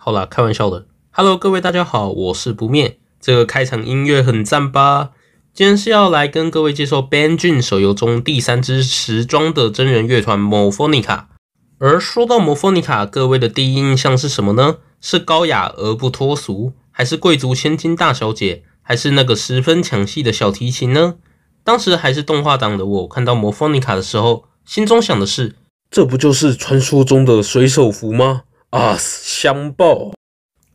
好啦，开玩笑的。Hello，各位大家好，我是不灭。这个开场音乐很赞吧？今天是要来跟各位介绍《b e n Jun 手游中第三支时装的真人乐团—— o f n i c a 而说到 o f n i c a 各位的第一印象是什么呢？是高雅而不脱俗，还是贵族千金大小姐，还是那个十分抢戏的小提琴呢？当时还是动画党的我看到 o f n i c a 的时候，心中想的是：这不就是传说中的水手服吗？啊，香爆！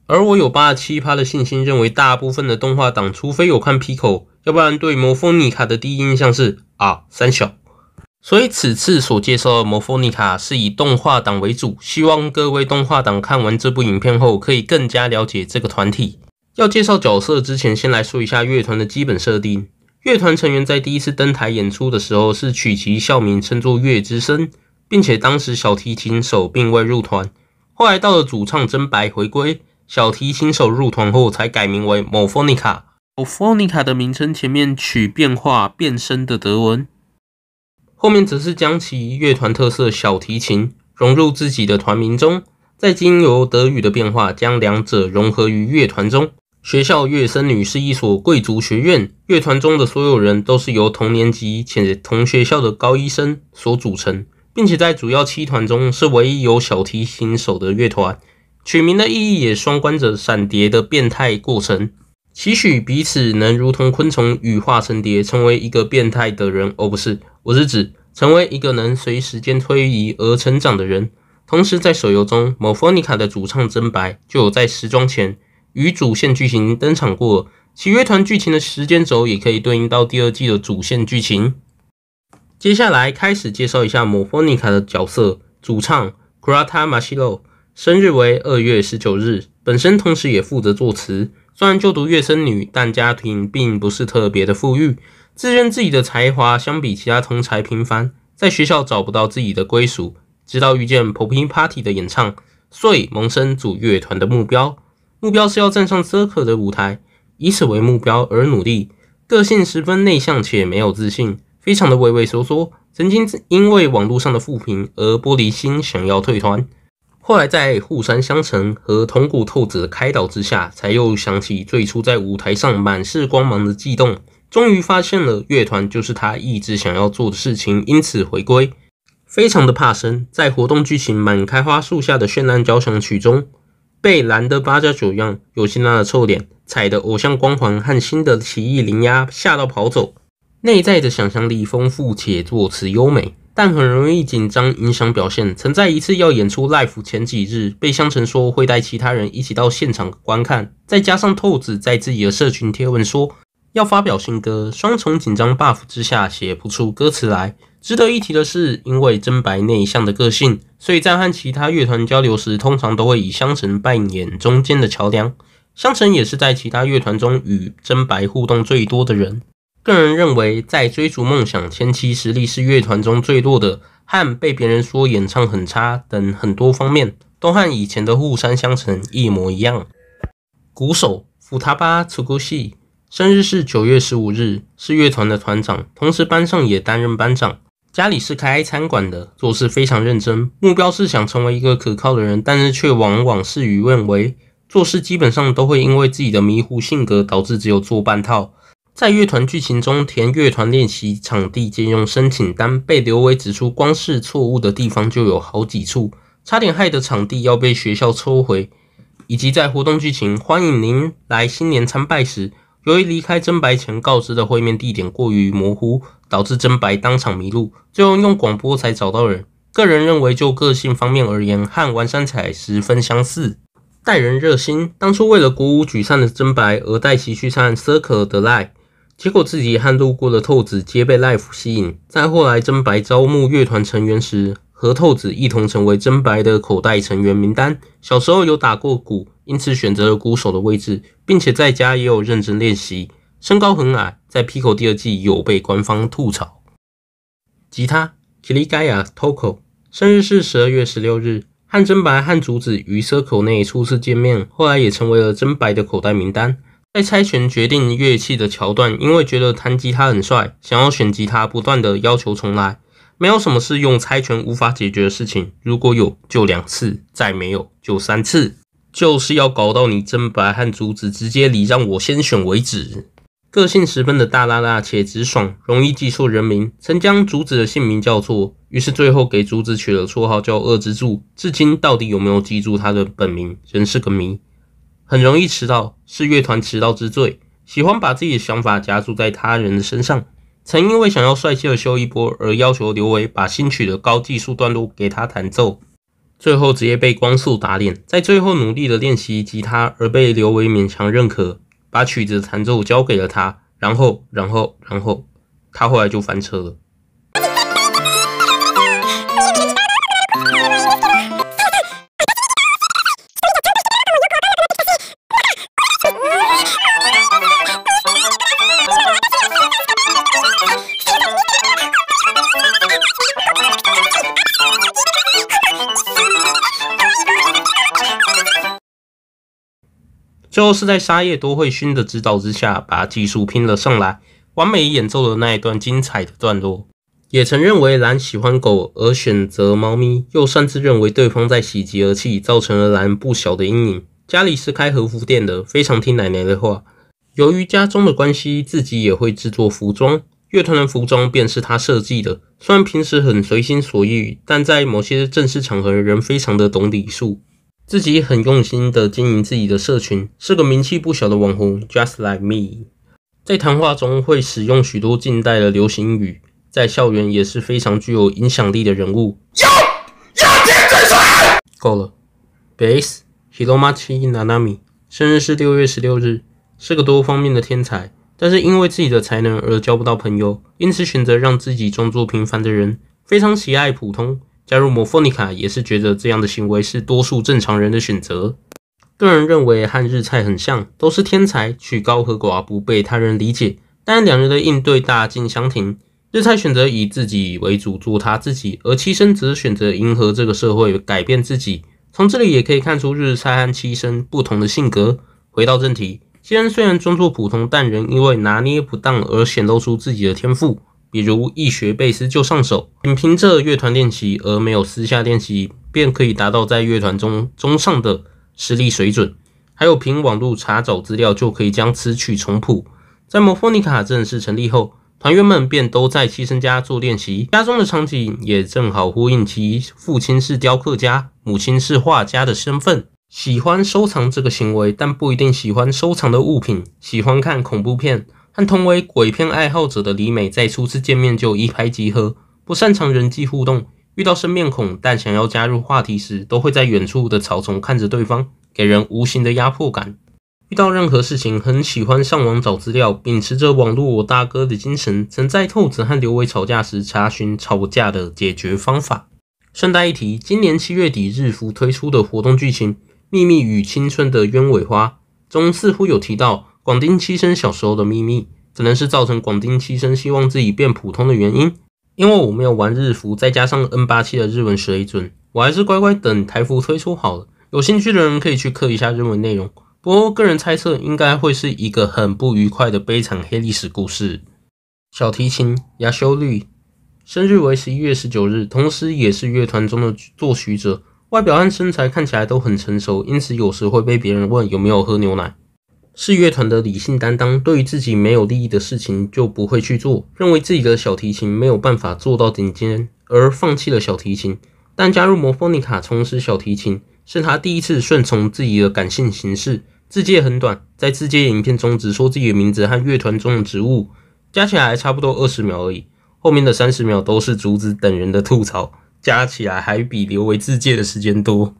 而我有八七趴的信心，认为大部分的动画党，除非有看 Pico，要不然对摩丰尼卡的第一印象是啊，三小。所以此次所介绍的摩佛尼卡是以动画党为主，希望各位动画党看完这部影片后，可以更加了解这个团体。要介绍角色之前，先来说一下乐团的基本设定。乐团成员在第一次登台演出的时候，是取其校名，称作乐之声，并且当时小提琴手并未入团。后来到了主唱真白回归，小提琴手入团后才改名为 Mofonica。Mofonica 的名称前面取变化变声的德文，后面则是将其乐团特色小提琴融入自己的团名中，再经由德语的变化，将两者融合于乐团中。学校乐声女是一所贵族学院，乐团中的所有人都是由同年级且同学校的高一生所组成。并且在主要七团中是唯一有小提琴手的乐团，取名的意义也双关着闪蝶的变态过程，期许彼此能如同昆虫羽化成蝶，成为一个变态的人。哦，不是，我是指成为一个能随时间推移而成长的人。同时在手游中，某佛尼卡的主唱真白就有在时装前与主线剧情登场过，其乐团剧情的时间轴也可以对应到第二季的主线剧情。接下来开始介绍一下《莫フォ卡的角色，主唱 Kurata m a s h i l o 生日为二月十九日，本身同时也负责作词。虽然就读乐生女，但家庭并不是特别的富裕。自认自己的才华相比其他同才平凡，在学校找不到自己的归属，直到遇见 Poping Party 的演唱，所以萌生组乐团的目标。目标是要站上 Circle 的舞台，以此为目标而努力。个性十分内向且没有自信。非常的畏畏缩缩，曾经因为网络上的负评而玻璃心，想要退团。后来在互山相成和铜鼓透子的开导之下，才又想起最初在舞台上满是光芒的悸动。终于发现了乐团就是他一直想要做的事情，因此回归。非常的怕生，在活动剧情满开花树下的绚烂交响曲中，被蓝的八家九样有些辣的臭脸踩的偶像光环和新的奇异灵压吓到跑走。内在的想象力丰富且作词优美，但很容易紧张，影响表现。曾在一次要演出 l i f e 前几日，被香橙说会带其他人一起到现场观看，再加上透子在自己的社群贴文说要发表新歌，双重紧张 Buff 之下写不出歌词来。值得一提的是，因为真白内向的个性，所以在和其他乐团交流时，通常都会以香橙扮演中间的桥梁。香橙也是在其他乐团中与真白互动最多的人。个人认为，在追逐梦想前期，实力是乐团中最弱的，和被别人说演唱很差等很多方面，都和以前的互山相成一模一样。鼓手福他巴粗古西，生日是九月十五日，是乐团的团长，同时班上也担任班长。家里是开餐馆的，做事非常认真，目标是想成为一个可靠的人，但是却往往事与愿违，做事基本上都会因为自己的迷糊性格，导致只有做半套。在乐团剧情中，填乐团练习场地借用申请单被刘维指出，光是错误的地方就有好几处，差点害的场地要被学校抽回。以及在活动剧情“欢迎您来新年参拜”时，由于离开真白前告知的会面地点过于模糊，导致真白当场迷路，最后用广播才找到人。个人认为，就个性方面而言，和丸山彩十分相似，待人热心。当初为了鼓舞沮丧的真白而带其去看《Circle 的 Light》。结果自己和路过的透子皆被 Life 吸引。在后来真白招募乐团成员时，和透子一同成为真白的口袋成员名单。小时候有打过鼓，因此选择了鼓手的位置，并且在家也有认真练习。身高很矮，在 P i c o 第二季有被官方吐槽。吉他 k i l i g a y a Toko，生日是十二月十六日。汉真白、和竹子于 Circle 内初次见面，后来也成为了真白的口袋名单。在猜拳决定乐器的桥段，因为觉得弹吉他很帅，想要选吉他，不断的要求重来。没有什么是用猜拳无法解决的事情，如果有就两次，再没有就三次，就是要搞到你真白和竹子直接离，让我先选为止。个性十分的大大大且直爽，容易记错人名，曾将竹子的姓名叫错，于是最后给竹子取了绰号叫二之柱。至今到底有没有记住他的本名，仍是个谜。很容易迟到，是乐团迟到之最。喜欢把自己的想法夹注在他人的身上。曾因为想要帅气的秀一波，而要求刘维把新曲的高技术段落给他弹奏，最后直接被光速打脸。在最后努力的练习吉他，而被刘维勉强认可，把曲子弹奏交给了他。然后，然后，然后，他后来就翻车了。是在沙耶多惠勋的指导之下，把技术拼了上来，完美演奏了那一段精彩的段落。也曾认为蓝喜欢狗而选择猫咪，又擅自认为对方在喜极而泣，造成了蓝不小的阴影。家里是开和服店的，非常听奶奶的话。由于家中的关系，自己也会制作服装，乐团的服装便是他设计的。虽然平时很随心所欲，但在某些正式场合仍非常的懂礼数。自己很用心的经营自己的社群，是个名气不小的网红。Just like me，在谈话中会使用许多近代的流行语，在校园也是非常具有影响力的人物。够了，Base h i r o m a c h i Nanami，生日是六月十六日，是个多方面的天才，但是因为自己的才能而交不到朋友，因此选择让自己装作平凡的人，非常喜爱普通。加入摩佛尼卡也是觉得这样的行为是多数正常人的选择。个人认为和日菜很像，都是天才，曲高和寡，不被他人理解。但两人的应对大径相庭，日菜选择以自己为主，做他自己；而七生则选择迎合这个社会，改变自己。从这里也可以看出日菜和七生不同的性格。回到正题，七生虽然装作普通，但人因为拿捏不当而显露出自己的天赋。比如一学贝斯就上手，仅凭着乐团练习而没有私下练习，便可以达到在乐团中中上的实力水准。还有凭网络查找资料就可以将词曲重谱。在摩佛尼卡正式成立后，团员们便都在七生家做练习，家中的场景也正好呼应其父亲是雕刻家、母亲是画家的身份。喜欢收藏这个行为，但不一定喜欢收藏的物品。喜欢看恐怖片。和同为鬼片爱好者的李美在初次见面就一拍即合。不擅长人际互动，遇到生面孔但想要加入话题时，都会在远处的草丛看着对方，给人无形的压迫感。遇到任何事情，很喜欢上网找资料，秉持着网络我大哥的精神，曾在透子和刘伟吵架时查询吵架的解决方法。顺带一提，今年七月底日服推出的活动剧情《秘密与青春的鸢尾花》中，似乎有提到。广丁七生小时候的秘密，只能是造成广丁七生希望自己变普通的原因。因为我没有玩日服，再加上 N 八七的日文水准，我还是乖乖等台服推出好了。有兴趣的人可以去刻一下日文内容。不过个人猜测，应该会是一个很不愉快的悲惨黑历史故事。小提琴，亚修律生日为十一月十九日，同时也是乐团中的作曲者。外表和身材看起来都很成熟，因此有时会被别人问有没有喝牛奶。是乐团的理性担当，对于自己没有利益的事情就不会去做。认为自己的小提琴没有办法做到顶尖，而放弃了小提琴。但加入摩菲尼卡从事小提琴，是他第一次顺从自己的感性行事。字界很短，在字界影片中只说自己的名字和乐团中的职务，加起来差不多二十秒而已。后面的三十秒都是竹子等人的吐槽，加起来还比刘维自界的时间多。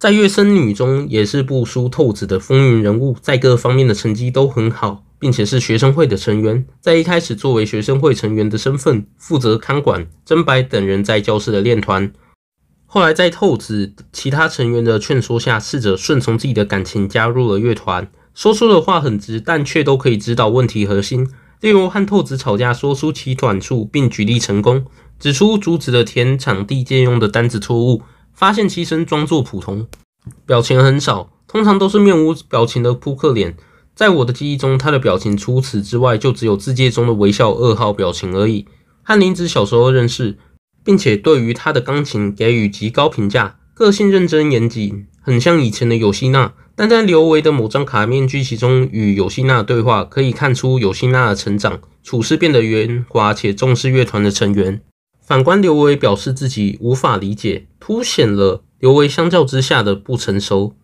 在月生女中也是不输透子的风云人物，在各方面的成绩都很好，并且是学生会的成员。在一开始作为学生会成员的身份，负责看管真白等人在教室的练团。后来在透子其他成员的劝说下，试着顺从自己的感情加入了乐团。说出的话很直，但却都可以指导问题核心。例如和透子吵架，说出其短处，并举例成功，指出竹子的田场地借用的单子错误。发现其身装作普通，表情很少，通常都是面无表情的扑克脸。在我的记忆中，他的表情除此之外就只有字界中的微笑二号表情而已。翰林子小时候认识，并且对于他的钢琴给予极高评价，个性认真严谨，很像以前的尤西娜。但在刘维的某张卡面剧集中与尤西娜对话，可以看出尤西娜的成长，处事变得圆滑且重视乐团的成员。反观刘维表示自己无法理解，凸显了刘维相较之下的不成熟。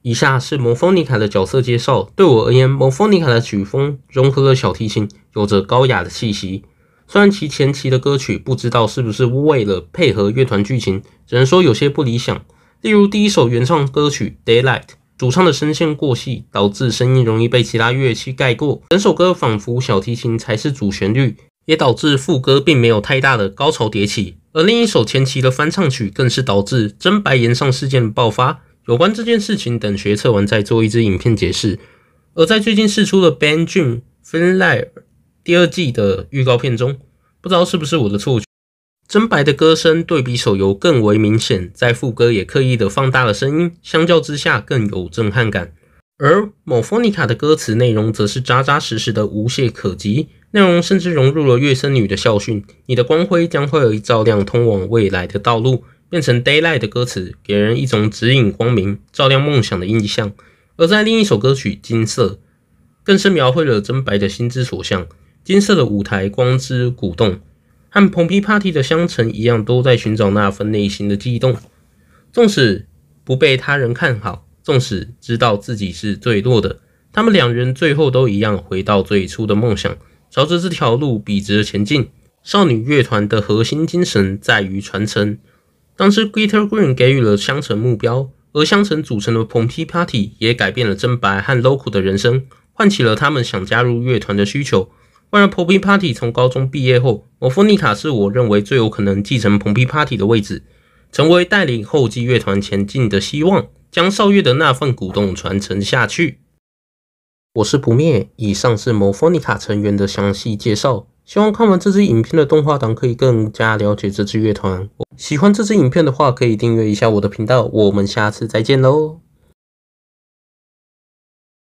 以下是蒙风尼卡的角色介绍。对我而言，蒙风尼卡的曲风融合了小提琴，有着高雅的气息。虽然其前期的歌曲不知道是不是为了配合乐团剧情，只能说有些不理想。例如第一首原唱歌曲《Daylight》，主唱的声线过细，导致声音容易被其他乐器盖过，整首歌仿佛小提琴才是主旋律。也导致副歌并没有太大的高潮迭起，而另一首前期的翻唱曲更是导致真白岩上事件爆发。有关这件事情，等学测完再做一支影片解释。而在最近试出的《Benjamin》l y 第二季的预告片中，不知道是不是我的错觉，真白的歌声对比手游更为明显，在副歌也刻意的放大了声音，相较之下更有震撼感。而某 Fonica 的歌词内容则是扎扎实实的无懈可击。内容甚至融入了月生女的校训：“你的光辉将会照亮通往未来的道路。”变成 Daylight 的歌词，给人一种指引光明、照亮梦想的印象。而在另一首歌曲《金色》，更是描绘了真白的心之所向：金色的舞台，光之鼓动。和蓬皮 Party 的香橙一样，都在寻找那份内心的悸动。纵使不被他人看好，纵使知道自己是最弱的，他们两人最后都一样，回到最初的梦想。朝着这条路笔直前进。少女乐团的核心精神在于传承。当时，Guitar Green 给予了香橙目标，而香橙组成的 o m Party 也改变了真白和 Loco 的人生，唤起了他们想加入乐团的需求。为了 p o m Party 从高中毕业后，莫夫尼卡是我认为最有可能继承 o m Party 的位置，成为带领后继乐团前进的希望，将少月的那份鼓动传承下去。我是不灭。以上是某 f o n i a 成员的详细介绍，希望看完这支影片的动画党可以更加了解这支乐团。喜欢这支影片的话，可以订阅一下我的频道。我们下次再见喽！